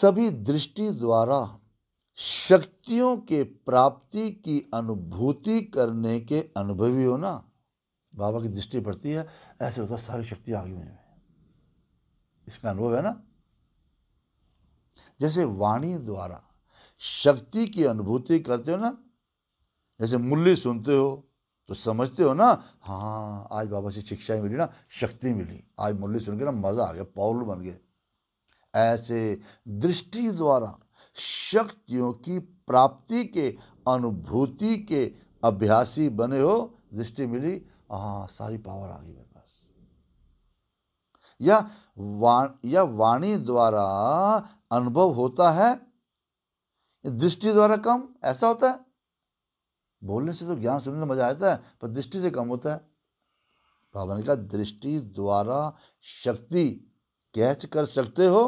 [SPEAKER 1] सभी दृष्टि द्वारा शक्तियों के प्राप्ति की अनुभूति करने के अनुभवी हो ना बाबा की दृष्टि पड़ती है ऐसे होता सारी शक्ति आगे गई में इसका अनुभव है ना जैसे वाणी द्वारा शक्ति की अनुभूति करते हो ना जैसे मुरली सुनते हो तो समझते हो ना हाँ आज बाबा से शिक्षाएं मिली ना शक्ति मिली आज मुरली सुन के ना मज़ा आ गया पावल बन गए ऐसे दृष्टि द्वारा शक्तियों की प्राप्ति के अनुभूति के अभ्यासी बने हो दृष्टि मिली हाँ सारी पावर आ गई मेरे पास या वा, या वाणी द्वारा अनुभव होता है दृष्टि द्वारा कम ऐसा होता है बोलने से तो ज्ञान सुनने में मजा आता है पर दृष्टि से कम होता है भगवान का दृष्टि द्वारा शक्ति कैच कर सकते हो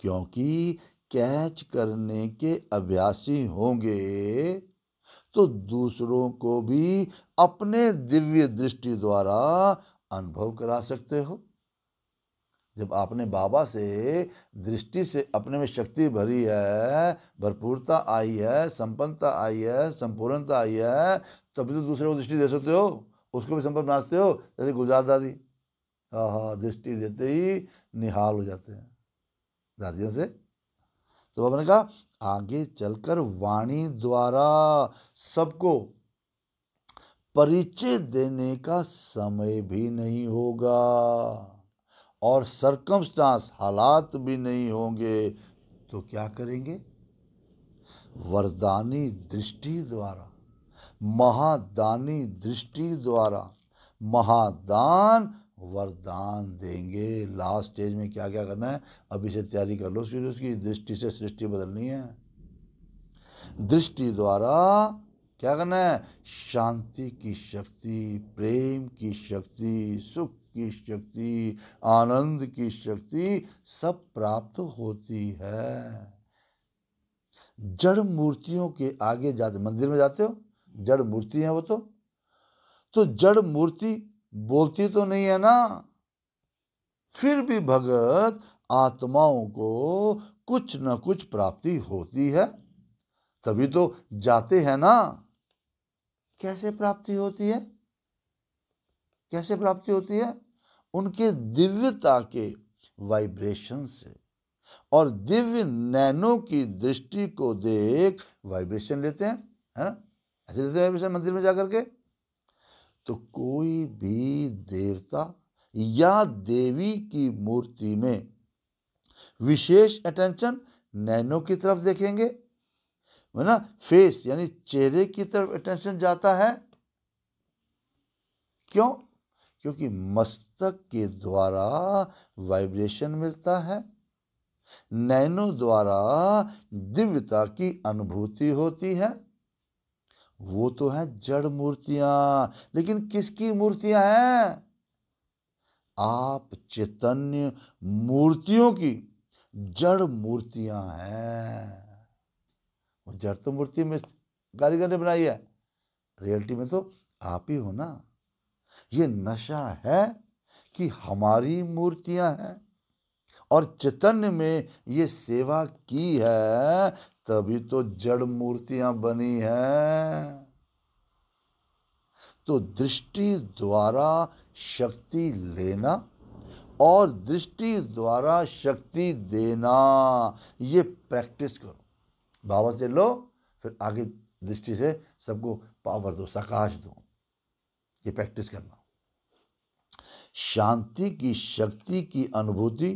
[SPEAKER 1] क्योंकि कैच करने के अभ्यासी होंगे तो दूसरों को भी अपने दिव्य दृष्टि द्वारा अनुभव करा सकते हो जब आपने बाबा से दृष्टि से अपने में शक्ति भरी है भरपूरता आई है संपन्नता आई है संपूर्णता आई है तभी तो दूसरे को दृष्टि दे सकते हो उसको भी संपन्न नाचते हो जैसे गुलजार दादी हाँ दृष्टि देते ही निहाल हो जाते हैं दादियों से तो बाबा ने कहा आगे चलकर वाणी द्वारा सबको परिचय देने का समय भी नहीं होगा और सरकमस्टांस हालात भी नहीं होंगे तो क्या करेंगे वरदानी दृष्टि द्वारा महादानी दृष्टि द्वारा महादान वरदान देंगे लास्ट स्टेज में क्या क्या करना है अभी से तैयारी कर लो सूर्य उसकी दृष्टि से सृष्टि बदलनी है दृष्टि द्वारा क्या करना है शांति की शक्ति प्रेम की शक्ति सुख की शक्ति आनंद की शक्ति सब प्राप्त होती है जड़ मूर्तियों के आगे जाते मंदिर में जाते हो जड़ मूर्ति है वो तो तो जड़ मूर्ति बोलती तो नहीं है ना फिर भी भगत आत्माओं को कुछ न कुछ प्राप्ति होती है तभी तो जाते हैं ना कैसे प्राप्ति होती है कैसे प्राप्ति होती है उनके दिव्यता के वाइब्रेशन से और दिव्य नैनो की दृष्टि को देख वाइब्रेशन लेते हैं है ना ऐसे लेते हैं वाइब्रेशन मंदिर में जाकर के तो कोई भी देवता या देवी की मूर्ति में विशेष अटेंशन नैनो की तरफ देखेंगे ना फेस यानी चेहरे की तरफ अटेंशन जाता है क्यों क्योंकि मस्तक के द्वारा वाइब्रेशन मिलता है नैनों द्वारा दिव्यता की अनुभूति होती है वो तो है जड़ मूर्तियां लेकिन किसकी मूर्तियां हैं आप चैतन्य मूर्तियों की जड़ मूर्तियां हैं वो जड़ तो मूर्ति में कारीगर ने बनाई है रियलिटी में तो आप ही हो ना ये नशा है कि हमारी मूर्तियां हैं और चैतन्य में ये सेवा की है तभी तो जड़ मूर्तियां बनी है तो दृष्टि द्वारा शक्ति लेना और दृष्टि द्वारा शक्ति देना ये प्रैक्टिस करो बाबा से लो फिर आगे दृष्टि से सबको पावर दो सकाश दो ये प्रैक्टिस करना शांति की शक्ति की अनुभूति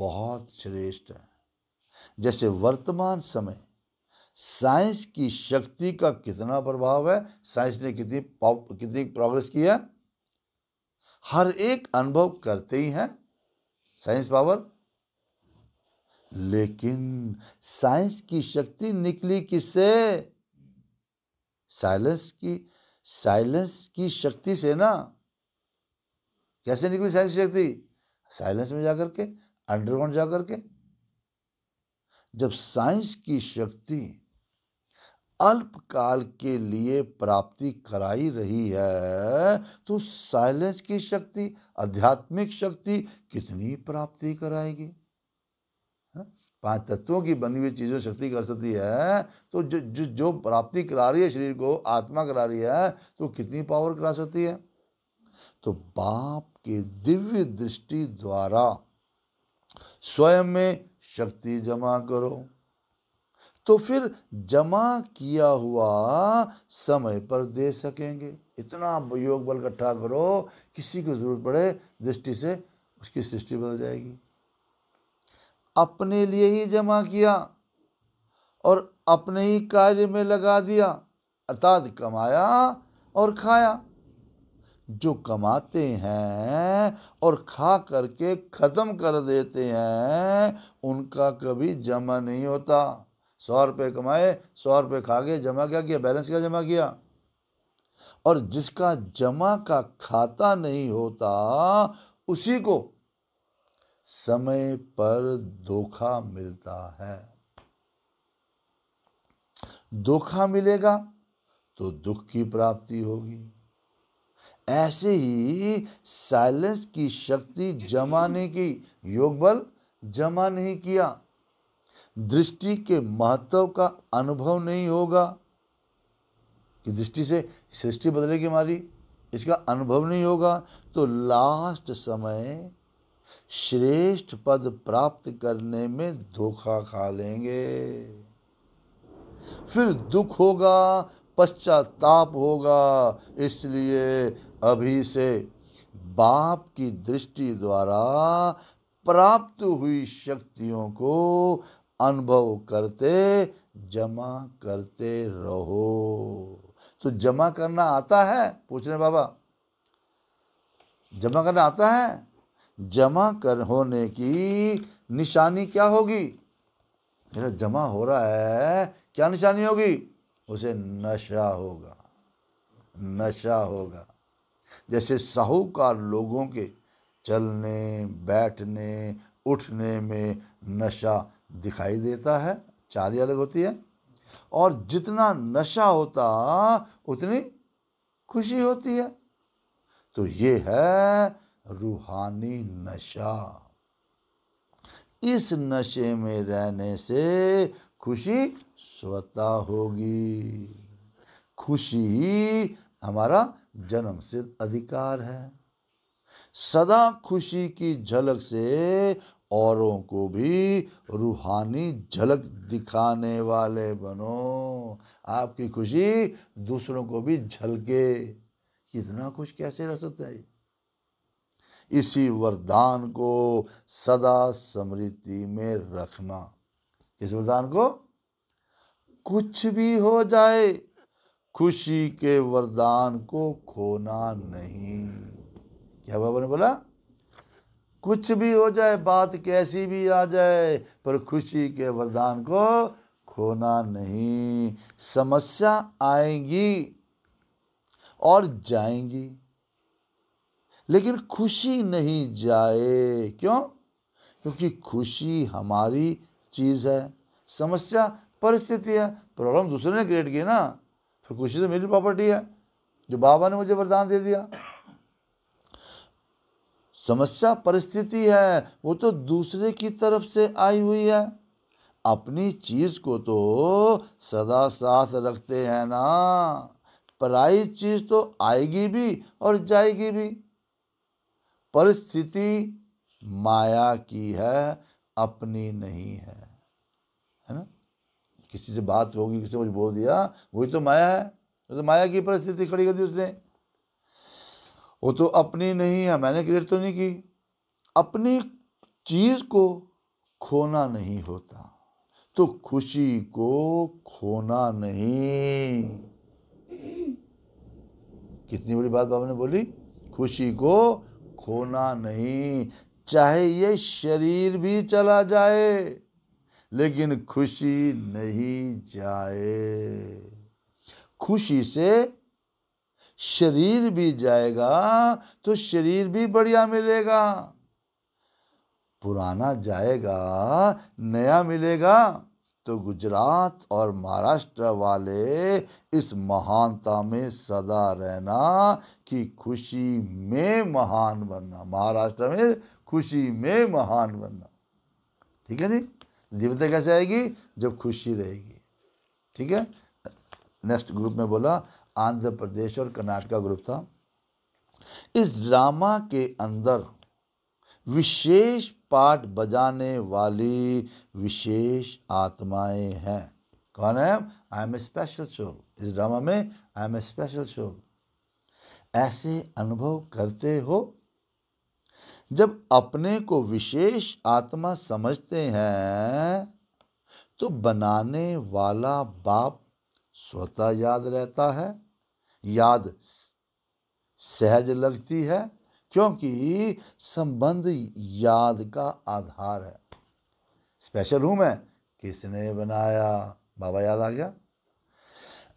[SPEAKER 1] बहुत श्रेष्ठ है जैसे वर्तमान समय साइंस की शक्ति का कितना प्रभाव है साइंस ने कितनी कितनी प्रोग्रेस की है हर एक अनुभव करते ही हैं साइंस पावर लेकिन साइंस की शक्ति निकली किससे साइलेंस की साइलेंस की शक्ति से ना कैसे निकली साइलेंस की शक्ति साइलेंस में जाकर के अंडरग्राउंड जाकर के जब साइंस की शक्ति अल्पकाल के लिए प्राप्ति कराई रही है तो साइलेंस की शक्ति आध्यात्मिक शक्ति कितनी प्राप्ति कराएगी पांच तत्वों की बनी हुई चीज़ों शक्ति कर सकती है तो जो जो जो प्राप्ति करा रही है शरीर को आत्मा करा रही है तो कितनी पावर करा सकती है तो बाप के दिव्य दृष्टि द्वारा स्वयं में शक्ति जमा करो तो फिर जमा किया हुआ समय पर दे सकेंगे इतना योग बल इकट्ठा करो किसी को जरूरत पड़े दृष्टि से उसकी सृष्टि बदल जाएगी अपने लिए ही जमा किया और अपने ही कार्य में लगा दिया अर्थात कमाया और खाया जो कमाते हैं और खा करके ख़त्म कर देते हैं उनका कभी जमा नहीं होता सौ रुपये कमाए सौ रुपये खा गए जमा क्या किया बैलेंस क्या जमा किया और जिसका जमा का खाता नहीं होता उसी को समय पर धोखा मिलता है धोखा मिलेगा तो दुख की प्राप्ति होगी ऐसे ही साइलेंस की शक्ति जमाने की योग बल जमा नहीं किया दृष्टि के महत्व का अनुभव नहीं होगा कि दृष्टि से सृष्टि बदलेगी हमारी इसका अनुभव नहीं होगा तो लास्ट समय श्रेष्ठ पद प्राप्त करने में धोखा खा लेंगे फिर दुख होगा पश्चाताप होगा इसलिए अभी से बाप की दृष्टि द्वारा प्राप्त हुई शक्तियों को अनुभव करते जमा करते रहो तो जमा करना आता है पूछ रहे बाबा जमा करना आता है जमा कर होने की निशानी क्या होगी मेरा जमा हो रहा है क्या निशानी होगी उसे नशा होगा नशा होगा जैसे साहूकार लोगों के चलने बैठने उठने में नशा दिखाई देता है चाल अलग होती है और जितना नशा होता उतनी खुशी होती है तो ये है रूहानी नशा इस नशे में रहने से खुशी स्वतः होगी खुशी ही हमारा जन्म सिद्ध अधिकार है सदा खुशी की झलक से औरों को भी रूहानी झलक दिखाने वाले बनो आपकी खुशी दूसरों को भी झलके कितना खुश कैसे रह सकता है इसी वरदान को सदा समृद्धि में रखना इस वरदान को कुछ भी हो जाए खुशी के वरदान को खोना नहीं क्या बाबा ने बोला कुछ भी हो जाए बात कैसी भी आ जाए पर खुशी के वरदान को खोना नहीं समस्या आएंगी और जाएंगी लेकिन खुशी नहीं जाए क्यों क्योंकि खुशी हमारी चीज़ है समस्या परिस्थिति है प्रॉब्लम दूसरे ने क्रिएट की ना फिर खुशी तो मेरी प्रॉपर्टी है जो बाबा ने मुझे वरदान दे दिया समस्या परिस्थिति है वो तो दूसरे की तरफ से आई हुई है अपनी चीज़ को तो सदा साथ रखते हैं ना पराई चीज़ तो आएगी भी और जाएगी भी परिस्थिति माया की है अपनी नहीं है है ना किसी से बात होगी किसी को कुछ बोल दिया वही तो माया है वो तो माया की परिस्थिति खड़ी कर दी उसने वो तो अपनी नहीं है मैंने क्रिएट तो नहीं की अपनी चीज को खोना नहीं होता तो खुशी को खोना नहीं कितनी बड़ी बात बाबा ने बोली खुशी को खोना नहीं चाहे ये शरीर भी चला जाए लेकिन खुशी नहीं जाए खुशी से शरीर भी जाएगा तो शरीर भी बढ़िया मिलेगा पुराना जाएगा नया मिलेगा तो गुजरात और महाराष्ट्र वाले इस महानता में सदा रहना कि खुशी में महान बनना महाराष्ट्र में खुशी में महान बनना ठीक है जी दिव्यता कैसे आएगी जब खुशी रहेगी ठीक है नेक्स्ट ग्रुप में बोला आंध्र प्रदेश और कर्नाटका ग्रुप था इस ड्रामा के अंदर विशेष पाठ बजाने वाली विशेष आत्माएं हैं कौन है I am a special soul इस ड्रामा में I am a special soul ऐसे अनुभव करते हो जब अपने को विशेष आत्मा समझते हैं तो बनाने वाला बाप स्वतः याद रहता है याद सहज लगती है क्योंकि संबंध याद का आधार है स्पेशल रूम है किसने बनाया बाबा याद आ गया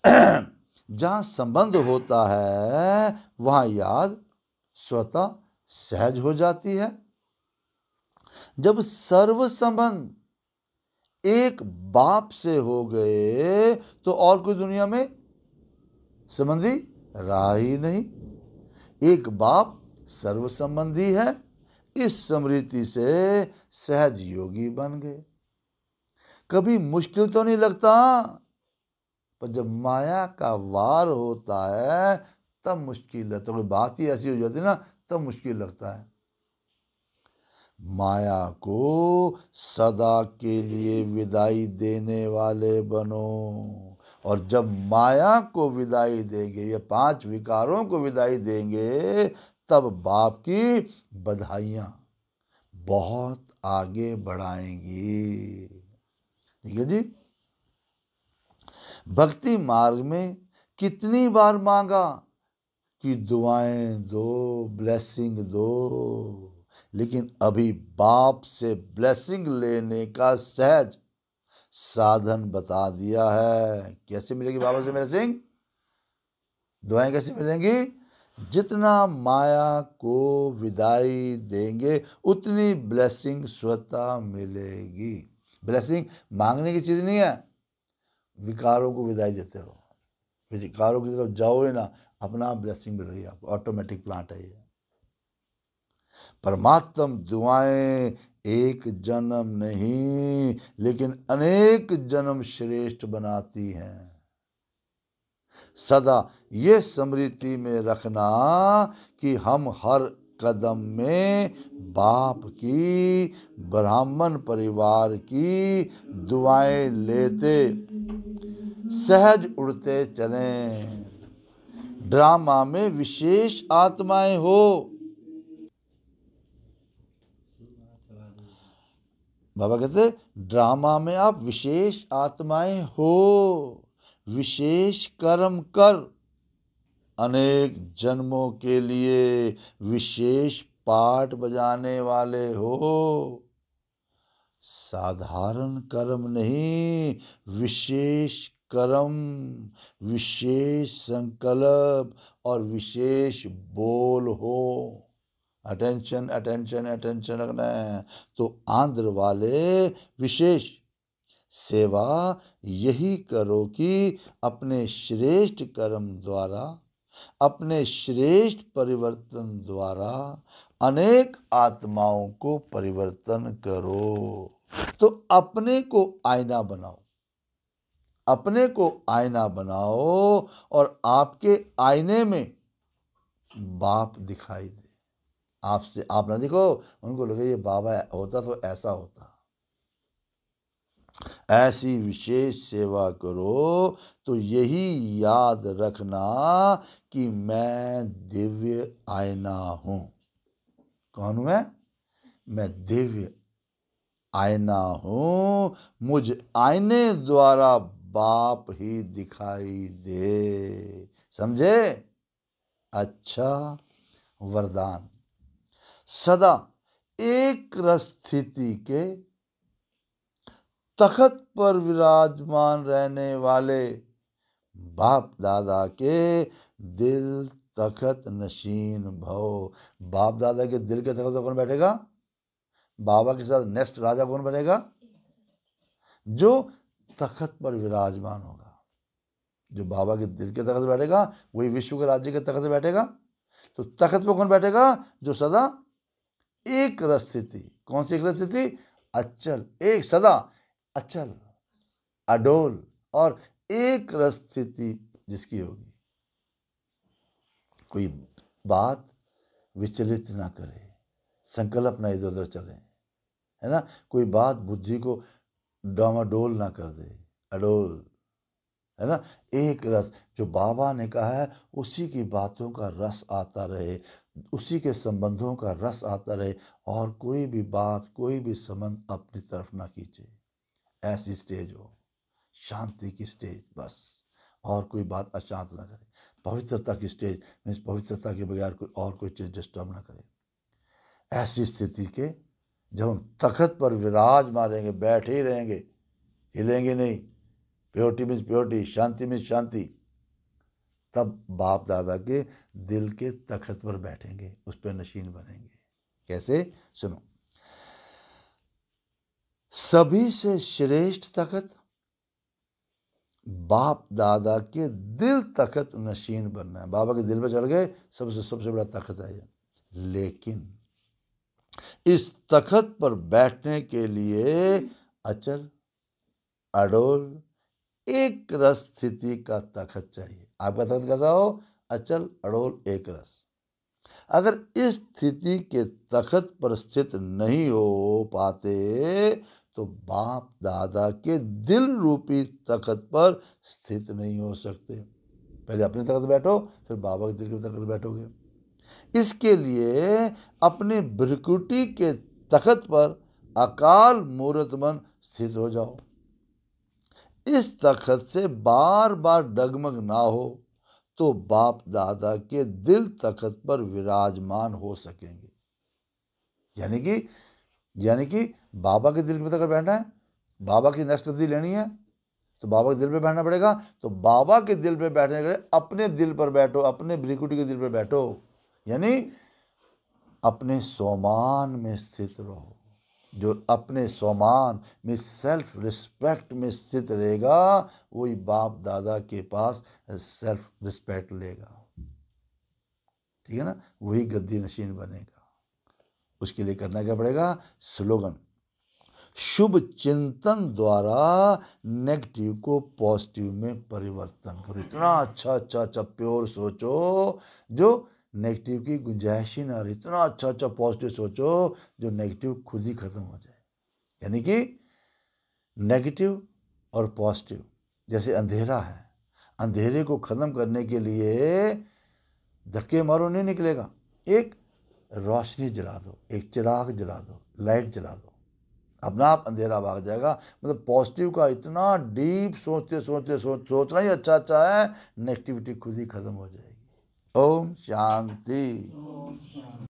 [SPEAKER 1] जहां संबंध होता है वहां याद स्वतः सहज हो जाती है जब सर्व संबंध एक बाप से हो गए तो और कोई दुनिया में संबंधी रहा ही नहीं एक बाप सर्व संबंधी है इस स्मृति से सहज योगी बन गए कभी मुश्किल तो नहीं लगता पर जब माया का वार होता है तब मुश्किल लगता तो कोई बात ही ऐसी हो जाती ना तब मुश्किल लगता है माया को सदा के लिए विदाई देने वाले बनो और जब माया को विदाई देंगे ये पांच विकारों को विदाई देंगे तब बाप की बधाइयाँ बहुत आगे बढ़ाएंगी ठीक है जी भक्ति मार्ग में कितनी बार मांगा कि दुआएं दो ब्लेसिंग दो लेकिन अभी बाप से ब्लेसिंग लेने का सहज साधन बता दिया है कैसे मिलेगी बाबा से सिंह दुआएं कैसे मिलेंगी जितना माया को विदाई देंगे उतनी ब्लेसिंग स्वतः मिलेगी ब्लेसिंग मांगने की चीज़ नहीं है विकारों को विदाई देते रहो विकारों की तरफ जाओ ही ना अपना ब्लेसिंग मिल रही है आपको ऑटोमेटिक प्लांट है ये परमात्म दुआएं एक जन्म नहीं लेकिन अनेक जन्म श्रेष्ठ बनाती हैं सदा ये स्मृति में रखना कि हम हर कदम में बाप की ब्राह्मण परिवार की दुआएं लेते सहज उड़ते चलें ड्रामा में विशेष आत्माएं हो बाबा कहते ड्रामा में आप विशेष आत्माएं हो विशेष कर्म कर अनेक जन्मों के लिए विशेष पाठ बजाने वाले हो साधारण कर्म नहीं विशेष कर्म विशेष संकल्प और विशेष बोल हो अटेंशन अटेंशन अटेंशन रखना है तो आंध्र वाले विशेष सेवा यही करो कि अपने श्रेष्ठ कर्म द्वारा अपने श्रेष्ठ परिवर्तन द्वारा अनेक आत्माओं को परिवर्तन करो तो अपने को आईना बनाओ अपने को आईना बनाओ और आपके आईने में बाप दिखाई दे आपसे आप ना दिखो उनको लगे ये बाबा होता तो ऐसा होता ऐसी विशेष सेवा करो तो यही याद रखना कि मैं दिव्य आयना हूँ कौन मैं मैं दिव्य आयना हूँ मुझ आईने द्वारा बाप ही दिखाई दे समझे अच्छा वरदान सदा एक स्थिति के तखत पर विराजमान रहने वाले बाप दादा के दिल तखत नशीन भव बाप दादा के दिल के तखत कौन बैठेगा बाबा के साथ नेक्स्ट राजा कौन बनेगा जो तखत पर विराजमान होगा जो बाबा के दिल के तखत बैठेगा वही विश्व के राज्य के तखत बैठेगा तो तखत पर कौन बैठेगा जो सदा एक रस्थिति कौन सी एक रस्थिति अचल एक सदा अचल अडोल और एक रस स्थिति जिसकी होगी कोई बात विचलित ना करे संकल्प ना इधर उधर चले है ना कोई बात बुद्धि को डोमाडोल ना कर दे अडोल है ना एक रस जो बाबा ने कहा है उसी की बातों का रस आता रहे उसी के संबंधों का रस आता रहे और कोई भी बात कोई भी संबंध अपनी तरफ ना खींचे ऐसी स्टेज हो शांति की स्टेज बस और कोई बात अशांत ना करे पवित्रता की स्टेज मीन्स पवित्रता के बगैर कोई और कोई चीज़ डिस्टर्ब ना करे ऐसी स्थिति के जब हम तखत पर विराज मारेंगे बैठे ही रहेंगे हिलेंगे नहीं प्योरिटी मीन्स प्योरिटी शांति मीन्स शांति तब बाप दादा के दिल के तखत पर बैठेंगे उस पर नशीन बनेंगे कैसे सुनो सभी से श्रेष्ठ तखत बाप दादा के दिल तखत नशीन बनना है बाबा के दिल पर चढ़ गए सबसे सबसे बड़ा तखत है लेकिन इस तखत पर बैठने के लिए अचल अडोल एक रस स्थिति का तखत चाहिए आपका तखत कैसा हो अचल अडोल एक रस अगर इस स्थिति के तखत पर स्थित नहीं हो पाते तो बाप दादा के दिल रूपी तखत पर स्थित नहीं हो सकते पहले अपने तखत बैठो फिर बाबा के दिल के तखत बैठोगे इसके लिए अपने ब्रिकुटी के तखत पर अकाल मूर्तमन स्थित हो जाओ इस तखत से बार बार डगमग ना हो तो बाप दादा के दिल तखत पर विराजमान हो सकेंगे यानी कि यानी कि बाबा के दिल में तक बैठना है बाबा की नस्ल दी लेनी है तो बाबा के दिल पे बैठना पड़ेगा तो बाबा के दिल पे बैठने के लिए अपने दिल पर बैठो अपने भ्रिकुटी के दिल पर बैठो यानी अपने सोमान में स्थित रहो जो अपने सोमान में सेल्फ रिस्पेक्ट में स्थित रहेगा वही बाप दादा के पास सेल्फ रिस्पेक्ट लेगा ठीक है ना वही गद्दी नशीन बनेगा उसके लिए करना क्या पड़ेगा स्लोगन शुभ चिंतन द्वारा नेगेटिव को पॉजिटिव में परिवर्तन करो इतना अच्छा अच्छा अच्छा प्योर सोचो जो नेगेटिव की गुंजाइश ही ना रही इतना अच्छा अच्छा पॉजिटिव सोचो जो नेगेटिव खुद ही ख़त्म हो जाए यानी कि नेगेटिव और पॉजिटिव जैसे अंधेरा है अंधेरे को ख़त्म करने के लिए धक्के मारो नहीं निकलेगा एक रोशनी जला दो एक चिराग जला दो लाइट जला दो अपना आप अंधेरा भाग जाएगा मतलब पॉजिटिव का इतना डीप सोचते सोचते सोच सोचना ही अच्छा अच्छा है नेगेटिविटी खुद ही ख़त्म हो जाएगी ओम शांति